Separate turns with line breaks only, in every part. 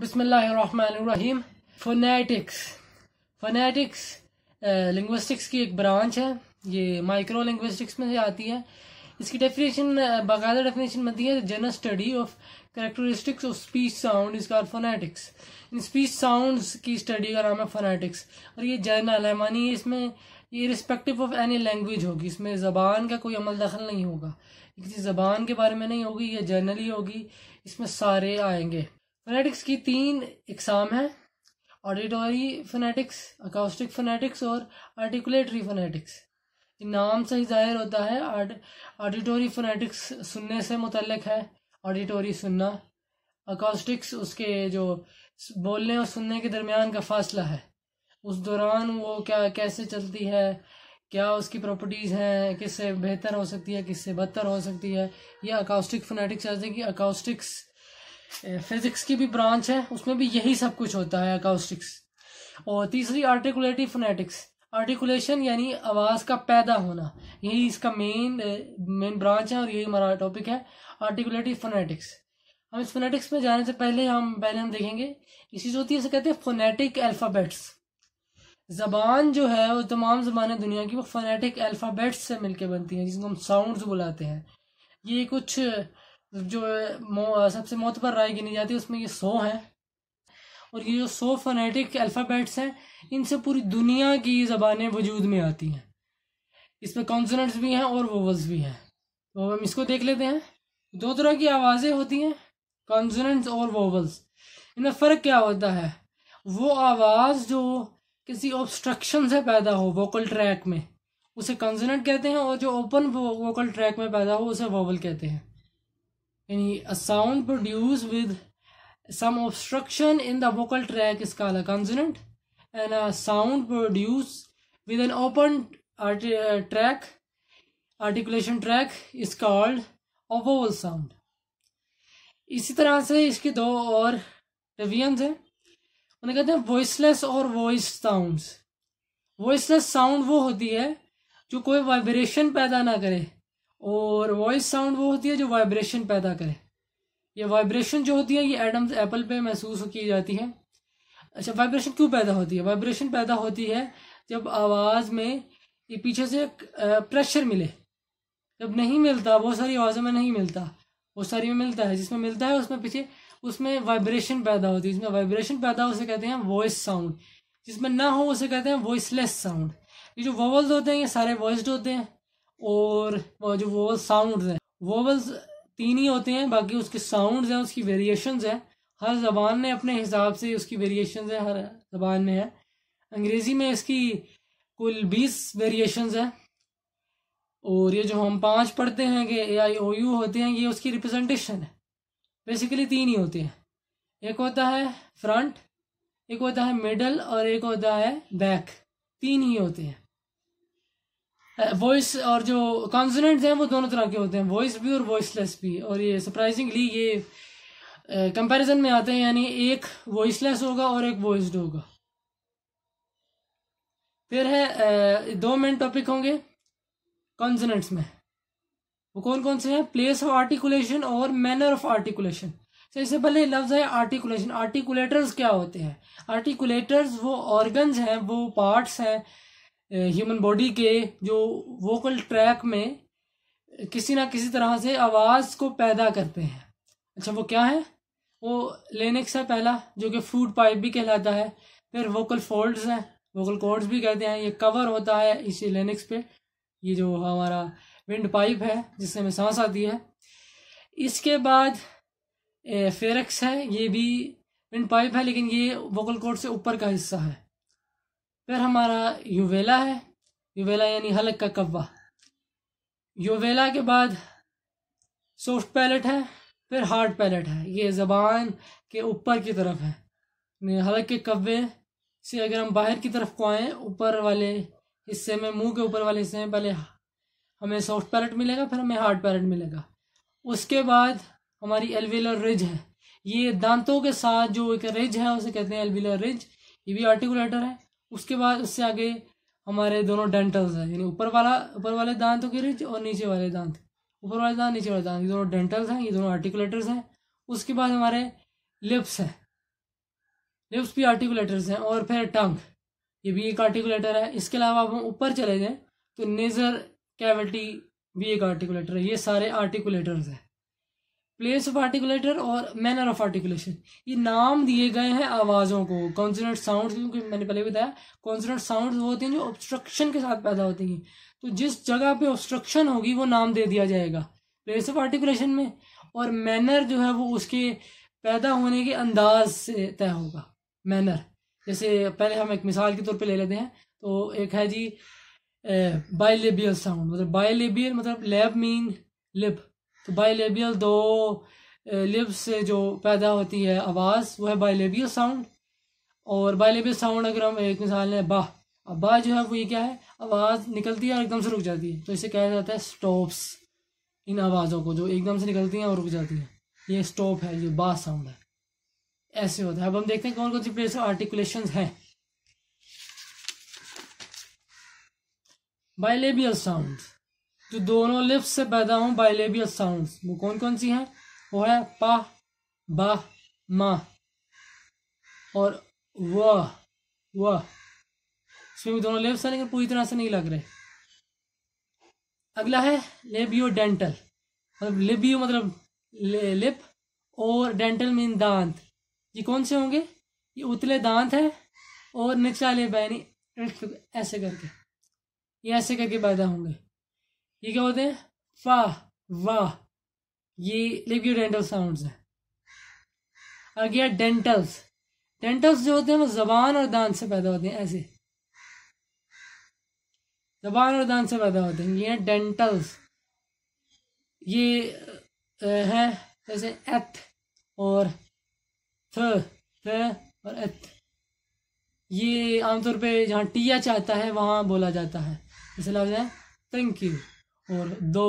बिसमीम phonetics phonetics linguistics की एक ब्रांच है ये माइक्रो लिंग्विस्टिक्स में से आती है इसकी डेफिनेशन uh, बाकायदा डेफिनेशन बनती है general study of characteristics of speech sound इसका फोनेटिक्स इन स्पीच साउंड्स की स्टडी का नाम है फोनेटिक्स और ये जर्नल है मानी इसमें ये रिस्पेक्टिव ऑफ एनी लैंग्वेज होगी इसमें ज़बान का कोई अमल दखल नहीं होगा किसी ज़बान के बारे में नहीं होगी ये जर्नली होगी इसमें सारे आएंगे फोनेटिक्स की तीन इकसाम हैं ऑडिटोरी फोनेटिक्स अकाउस्टिक फोनेटिक्स और आर्टिकुलेटरी फोनेटिक्स नाम से ही जाहिर होता है ऑडिटोरी फोनेटिक्स सुनने से मुतलक है ऑडिटोरी सुनना अकाउस्टिक्स उसके जो बोलने और सुनने के दरमियान का फासला है उस दौरान वो क्या कैसे चलती है क्या उसकी प्रॉपर्टीज़ हैं किससे बेहतर हो सकती है किससे बदतर हो सकती है यह अकाउस्टिक फोनेटिक्स हैं कि अकाउस्टिक्स फिजिक्स की भी ब्रांच है उसमें भी यही सब कुछ होता है अकाउस्टिक्स और तीसरी आर्टिकुलेटिव फोनेटिक्स आर्टिकुलेशन यानी आवाज़ का पैदा होना यही इसका मेन मेन ब्रांच है और यही हमारा टॉपिक है आर्टिकुलेटिव फोनेटिक्स हम इस फोनेटिक्स में जाने से पहले हम पहले हम देखेंगे इसी जो होती है इसे कहते हैं फोनेटिक अल्फ़ाबेट्स ज़बान जो है वो तमाम ज़बानें दुनिया की वो फोनेटिक अल्फ़ाबेट्स से मिलकर बनती हैं जिसको हम साउंड्स बुलाते हैं ये कुछ जो सबसे मौत पर राय गिनी जाती है उसमें ये सौ हैं और ये जो सौ फनेटिक अल्फ़ाबेट्स हैं इनसे पूरी दुनिया की ज़बानें वजूद में आती हैं इसमें पर भी हैं और वोवल्स भी हैं तो हम इसको देख लेते हैं दो तरह की आवाज़ें होती हैं कॉन्सोनेंट्स और वोवल्स इनमें फ़र्क क्या होता है वो आवाज़ जो किसी ऑब्स्ट्रक्शन से पैदा हो वोकल ट्रैक में उसे कॉन्सोनेंट कहते हैं और जो ओपन वोकल ट्रैक में पैदा हो उसे वोवल कहते हैं यानी a sound produce with some obstruction in the vocal tract इसका अलग consonant and a sound produce with an open tract articulation tract is called a vowel sound इसी तरह से इसके दो और रिवियंस हैं उन्हें कहते हैं वॉइसलेस और वॉइस साउंड वॉइसलेस साउंड वो होती है जो कोई वाइब्रेशन पैदा ना करे और वॉइस साउंड वो होती है जो वाइब्रेशन पैदा करे ये वाइब्रेशन जो होती है ये एडम्स एप्पल पे महसूस की जाती है अच्छा वाइब्रेशन क्यों पैदा होती है वाइब्रेशन पैदा होती है जब आवाज़ में ये पीछे से प्रेशर मिले जब नहीं मिलता बहुत सारी आवाज़ों में नहीं मिलता बहुत सारी में मिलता है जिसमें मिलता है उसमें पीछे उसमें वाइब्रेशन पैदा होती है जिसमें वाइब्रेशन पैदा उसे कहते हैं वॉइस साउंड जिसमें ना हो उसे कहते हैं वॉइसलेस साउंड ये जो वॉवल्स होते हैं ये सारे वॉइसड होते हैं और जो वोवल साउंड हैं वोवल्स तीन ही होते हैं बाकी उसके साउंड हैं उसकी वेरिएशन हैं हर जबान ने अपने हिसाब से उसकी वेरिएशन है हर जबान में है अंग्रेज़ी में इसकी कुल बीस वेरिएशन है और ये जो हम पांच पढ़ते हैं कि ए आई ओ यू होते हैं ये उसकी रिप्रेजेंटेशन है बेसिकली तीन ही होते हैं एक होता है फ्रंट एक होता है मिडल और एक होता है बैक तीन ही होते हैं वॉइस uh, और जो कॉन्सोनेंट्स हैं वो दोनों तरह के होते हैं वॉइस भी और वॉइसलेस भी और ये सरप्राइजिंगली ये कंपैरिजन uh, में आते हैं यानी एक वॉइसलेस होगा और एक वॉइसड होगा फिर है uh, दो मेन टॉपिक होंगे कॉन्सोनेंट्स में वो कौन कौन से हैं प्लेस ऑफ आर्टिकुलेशन और मैनर ऑफ आर्टिकुलेशन तो इससे पहले लफ्ज है आर्टिकुलेशन आर्टिकुलेटर्स क्या होते हैं आर्टिकुलेटर्स वो ऑर्गन्स हैं वो पार्ट्स हैं ह्यूमन बॉडी के जो वोकल ट्रैक में किसी ना किसी तरह से आवाज़ को पैदा करते हैं अच्छा वो क्या है वो लेनेक्स है पहला जो कि फूड पाइप भी कहलाता है फिर वोकल फोल्ड्स हैं वोकल कॉर्ड्स भी कहते हैं ये कवर होता है इसी लेनेक्स पे ये जो हमारा विंड पाइप है जिससे हमें सांस आती है इसके बाद फेरक्स है ये भी विंड पाइप है लेकिन ये वोकल कोड से ऊपर का हिस्सा है फिर हमारा युवेला है युवेला यानी हलक का कव्वा युवेला के बाद सॉफ्ट पैलेट है फिर हार्ड पैलेट है ये ज़बान के ऊपर की तरफ है हलक के कव्वे से अगर हम बाहर की तरफ को आएँ ऊपर वाले हिस्से में मुंह के ऊपर वाले हिस्से में पहले हमें सॉफ्ट पैलेट मिलेगा फिर हमें हार्ड पैलेट मिलेगा उसके बाद हमारी एलवीलर रिज है ये दांतों के साथ जो एक रिज है उसे कहते हैं एलवीलर रिज ये भी आर्टिकुलेटर है उसके बाद उससे आगे हमारे दोनों डेंटल्स हैं यानी ऊपर वाला ऊपर वाले दांतों की रिज और नीचे वाले दांत ऊपर वाले दांत नीचे वाले दांत ये दोनों डेंटल्स हैं ये दोनों आर्टिकुलेटर्स हैं उसके बाद हमारे लिप्स हैं लिप्स भी आर्टिकुलेटर्स हैं और फिर टंग ये भी एक आर्टिकुलेटर है इसके अलावा आप हम ऊपर चले जाएँ तो नेज़र कैविटी भी एक आर्टिकुलेटर है ये सारे आर्टिकुलेटर्स हैं प्लेस ऑफ आर्टिकुलेटर और मैनर ऑफ आर्टिकुलेशन ये नाम दिए गए हैं आवाज़ों को कॉन्सनेंट साउंड क्योंकि मैंने पहले बताया कॉन्सनेंट साउंड वो होती हैं जो ऑब्स्ट्रक्शन के साथ पैदा होती हैं तो जिस जगह पे ऑब्स्ट्रक्शन होगी वो नाम दे दिया जाएगा प्लेस ऑफ आर्टिकुलेशन में और मैनर जो है वो उसके पैदा होने के अंदाज से तय होगा मैनर जैसे पहले हम एक मिसाल के तौर पर ले लेते हैं तो एक है जी बायलेबियल साउंड मतलब बायलेबियल मतलब लेब मीन लिप तो बाइलेबियल दो लिप्स से जो पैदा होती है आवाज़ वो है बाइलेबियल साउंड और बाइलेबियल साउंड अगर हम एक मिसाल लें बाह अब बाह जो है वो ये क्या है आवाज़ निकलती है और एकदम से रुक जाती है तो इसे कहा जाता है स्टॉप्स इन आवाज़ों को जो एकदम से निकलती हैं और रुक जाती हैं ये स्टॉप है ये बाह साउंड है ऐसे होता है अब हम देखते हैं कौन कौन सी प्लेस आर्टिकुलेशन हैं बाइलेबियल साउंड जो तो दोनों लिप्स से पैदा हों बाइलेबियल साउंड वो कौन कौन सी हैं वो है पा बा मा और वह वह इसमें भी दोनों लिप्स हैं लेकिन पूरी तरह से नहीं लग रहे अगला है लेबियो डेंटल मतलब लेबियो मतलब ले, लिप और डेंटल मीन दांत ये कौन से होंगे ये उतले दांत है और निचाले बैनी ऐसे करके ये ऐसे करके पैदा होंगे ये क्या होते हैं वाह वाह ये डेंटल साउंड है आ गया डेंटल्स डेंटल्स जो होते हैं वो जबान और दांत से पैदा होते हैं ऐसे जबान और दांत से पैदा होते हैं ये हैं डेंटल्स ये है जैसे एथ और थ थ और एथ ये आमतौर पे जहाँ टी चाहता है वहाँ बोला जाता है जैसे लफ्ज है थैंक यू और दो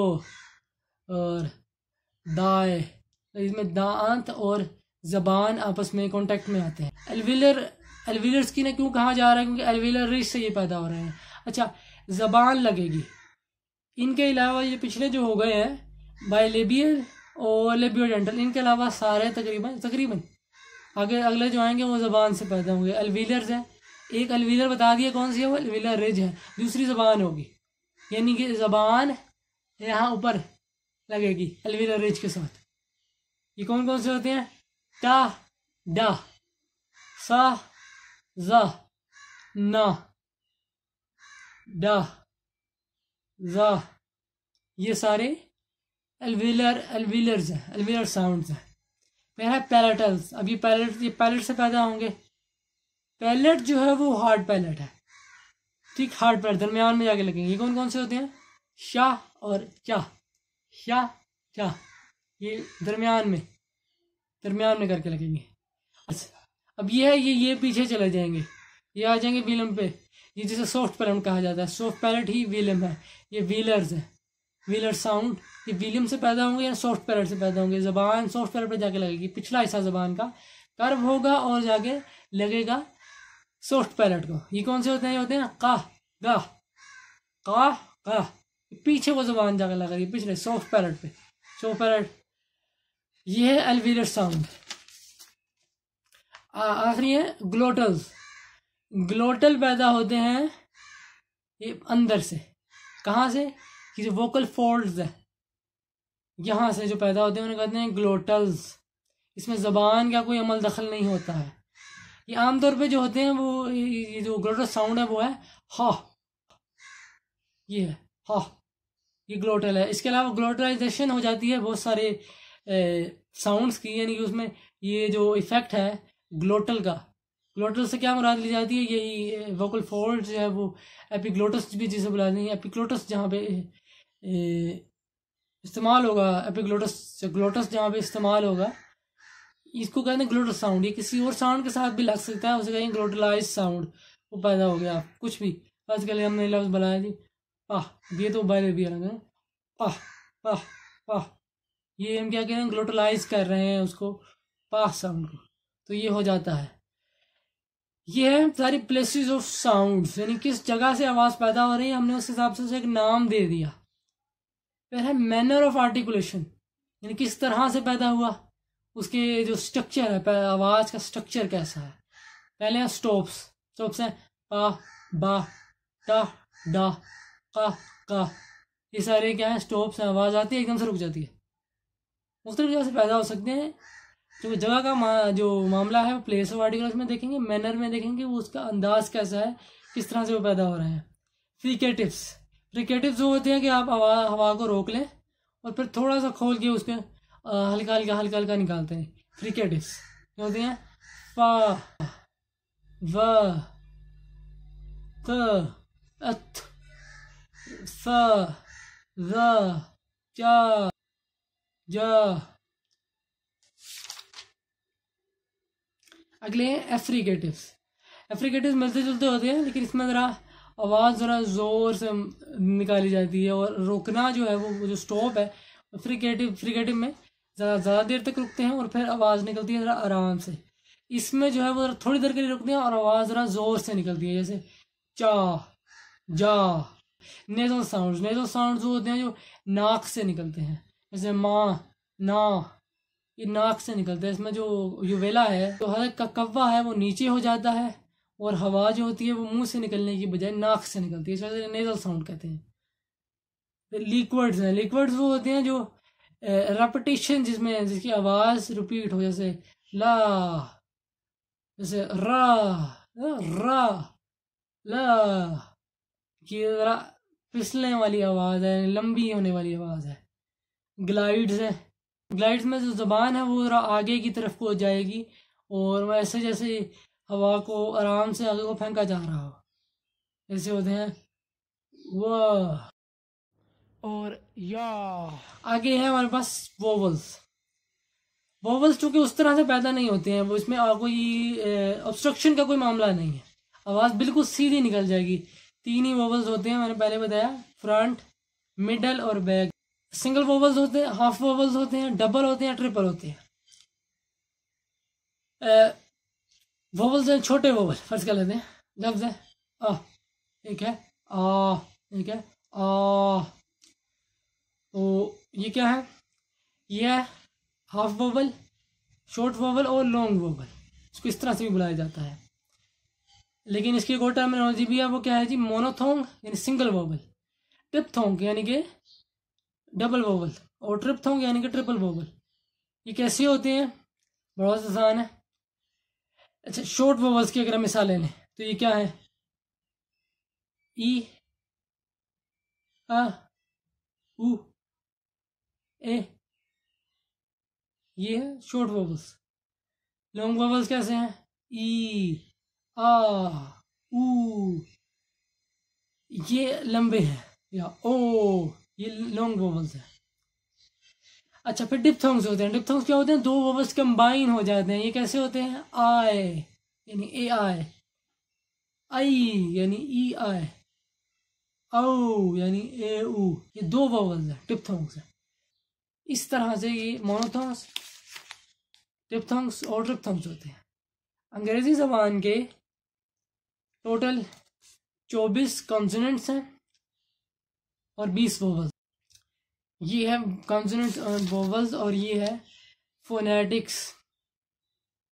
और दाए तो इसमें दांत और ज़बान आपस में कॉन्टेक्ट में आते हैं एलविलर एलविलर्स की है क्यों कहा जा रहा है क्योंकि एलविलर रिश से ये पैदा हो रहे हैं अच्छा ज़बान लगेगी इनके अलावा ये पिछले जो हो गए हैं बायलेबियर और लेबियोडेंटल इनके अलावा सारे तकरीबन तकरीबन आगे अगले जो आएंगे वो ज़बान से पैदा होंगे अलवीलर्स हैं एक अलविलर बता दिया कौन सी है वो अलविलर रिज है दूसरी ज़बान होगी यानी कि ज़बान यहाँ ऊपर लगेगी अलविन रिज के साथ ये कौन कौन से होते हैं टा ड सा ये सारे अलविलर अलविलर्स हैं अलविलर साउंड्स हैं मेरा है पैलेटल्स अब ये पैलेट ये पैलेट से पैदा होंगे पैलेट जो है वो हार्ड पैलेट है ठीक हार्ड पैर दरमियान में जाके लगेंगे ये कौन कौन से होते हैं शाह और क्या शाह क्या ये दरमियान में दरमियान में करके लगेंगे अच्छा अब ये है ये ये पीछे चले जाएंगे ये आ जाएंगे विलम पे ये जिसे सॉफ्ट पैलेट कहा जाता है सॉफ्ट पैलेट ही विलम है ये व्हीलर्स है व्हीलर साउंड ये व्हीलम से पैदा होंगे या सॉफ्ट पैलेट से पैदा होंगे जबान सॉफ्ट पैलेट पर जाके लगेगी पिछला हिस्सा जबान का कर्व होगा और जाके लगेगा सॉफ्ट पैलेट को ये कौन से होते हैं ये होते हैं का गा का का पीछे वो जबान जाकर लगा रही पिछले सॉफ्ट पैलेट पे सॉफ्ट पैलेट ये है एलवीलर साउंड आखिरी है ग्लोटल्स ग्लोटल पैदा होते हैं ये अंदर से कहाँ से कि जो वोकल फोल्ड है यहाँ से जो पैदा होते हैं उन्हें कहते हैं ग्लोटल्स इसमें ज़बान का कोई अमल दखल नहीं होता है ये आमतौर पे जो होते हैं वो ये जो ग्लोटल साउंड है वो है हा ये है हा ये ग्लोटल है इसके अलावा ग्लोटलाइजेशन हो जाती है बहुत सारे साउंड्स की यानी कि उसमें ये जो इफेक्ट है ग्लोटल का ग्लोटल से क्या मुराद ली जाती है यही वोकल फोल्ड जो है वो एपिग्लोटस भी जिसे बुलाते हैं एपिग्लोटस जहाँ पे इस्तेमाल होगा एपिग्लोटस ग्लोटस जहाँ पे इस्तेमाल होगा इसको कहते हैं ग्लोटल साउंड ये किसी और साउंड के साथ भी लग सकता है उसे कहेंगे ग्लोटलाइज साउंड वो पैदा हो गया कुछ भी आज कल हमने लफ्ज़ बनाया जी पाह ये तो बाय भी अलग है पाह पाह पाह ये हम क्या कह रहे हैं ग्लोटलाइज कर रहे हैं उसको पाह साउंड को तो ये हो जाता है ये है सारी प्लेसेस ऑफ साउंड यानी किस जगह से आवाज़ पैदा हो रही है हमने उस हिसाब से उसे एक नाम दे दिया फिर है मैनर ऑफ आर्टिकुलेशन यानी किस तरह से पैदा हुआ उसके जो स्ट्रक्चर है आवाज़ का स्ट्रक्चर कैसा है पहले है स्टॉप्स स्टॉप्स हैं पा बा टा डा का का ये सारे क्या है स्टॉप्स हैं आवाज़ आती है एकदम से रुक जाती है उस जगह से पैदा हो सकते हैं जो जगह का मा, जो मामला है वो प्लेस ऑफ आर्टिकल में देखेंगे मैनर में देखेंगे वो उसका अंदाज कैसा है किस तरह से वो पैदा हो रहे हैं फ्रिकेटिव्स फ्रिकेटिव्स वो होते हैं कि आप हवा हवा को रोक लें और फिर थोड़ा सा खोल के उसके हल्का हल्का हल्का हल्का निकालते हैं फ्रिकेटिस होते हैं पा व त अथ च ज अगले हैं एफ्रिकेटिव एफ्रिकेटिव मिलते जुलते होते हैं लेकिन इसमें ज़रा आवाज़ ज़रा ज़ोर से निकाली जाती है और रोकना जो है वो जो स्टॉप है फ्रिकेटिव फ्रिकेटिव में ज़रा ज़्यादा देर तक रुकते हैं और फिर आवाज़ निकलती है ज़रा आराम से इसमें जो है वो ज़रा थोड़ी देर के लिए रुकते हैं और आवाज़ ज़रा ज़ोर से निकलती है जैसे चा जा नेजल साउंड नेजल साउंड जो होते हैं जो नाक से निकलते हैं जैसे माँ ना ये नाक से निकलते हैं इसमें जो युवेला है तो हर का कव्वा है वो नीचे हो जाता है और हवा जो होती है वो मुंह से निकलने की बजाय नाक से निकलती है इस वजह से नेजल साउंड कहते हैं लिक्वर्ड्स हैं लिक्वर्ड्स वो होते हैं जो रेपटेशन जिसमें जिसकी आवाज़ रिपीट हो जैसे ला जैसे रा हाँ, रा ला कि ज़रा फिसलने वाली आवाज़ है लंबी होने वाली आवाज़ है ग्लाइड्स है ग्लाइड्स में जो ज़बान है वो ज़रा आगे की तरफ को जाएगी और वैसे जैसे हवा को आराम से आगे को फेंका जा रहा हो ऐसे होते हैं वाह और या आगे है हमारे पास वोवल्स वोवल्स चूंकि उस तरह से पैदा नहीं होते हैं वो इसमें कोई ऑब्स्ट्रक्शन का कोई मामला नहीं है आवाज़ बिल्कुल सीधी निकल जाएगी तीन ही वोवल्स होते हैं मैंने पहले बताया फ्रंट मिडल और बैक सिंगल वोवल्स होते हैं हाफ वोवल्स होते हैं डबल होते हैं ट्रिपल होते हैं वोवल्स हैं छोटे वोवल फर्ज कर लेते हैं लफ्ज है आ एक है आ एक है आ तो ये क्या है ये हाफ वोवल शॉर्ट वोवल और लॉन्ग वोवल इसको इस तरह से भी बुलाया जाता है लेकिन इसकी एक और टर्मिनोलॉजी भी है वो क्या है जी मोनोथोंग यानी सिंगल वोवल थोंग यानी कि डबल वोवल और ट्रिप थोंग यानी कि ट्रिपल वोवल ये कैसे होते हैं बहुत आसान है अच्छा शॉर्ट वोवल्स की अगर मिसाल लें तो ये क्या है ई आ उ ए ये है शॉर्ट वॉवल्स लॉन्ग वॉवल्स कैसे हैं ई आ ऊ ये लंबे हैं या ओ ये लॉन्ग वॉवल्स हैं अच्छा फिर डिप्थोंग्स होते हैं डिप्थोंग्स क्या होते हैं दो वॉवल्स कंबाइन हो जाते हैं ये कैसे होते हैं आए यानी ए आए आई यानी ई आए औ यानी ए ऊ ये दो वॉवल्स हैं डिप्थोंग्स हैं इस तरह से ये मोनोथम्स ट्रिपथम्स और ट्रिपथम्स होते हैं अंग्रेज़ी ज़बान के टोटल चौबीस कॉन्सनेंट्स हैं और बीस वोवल्स ये है कॉन्सनेंट्स वोवल्स और ये है फोनेटिक्स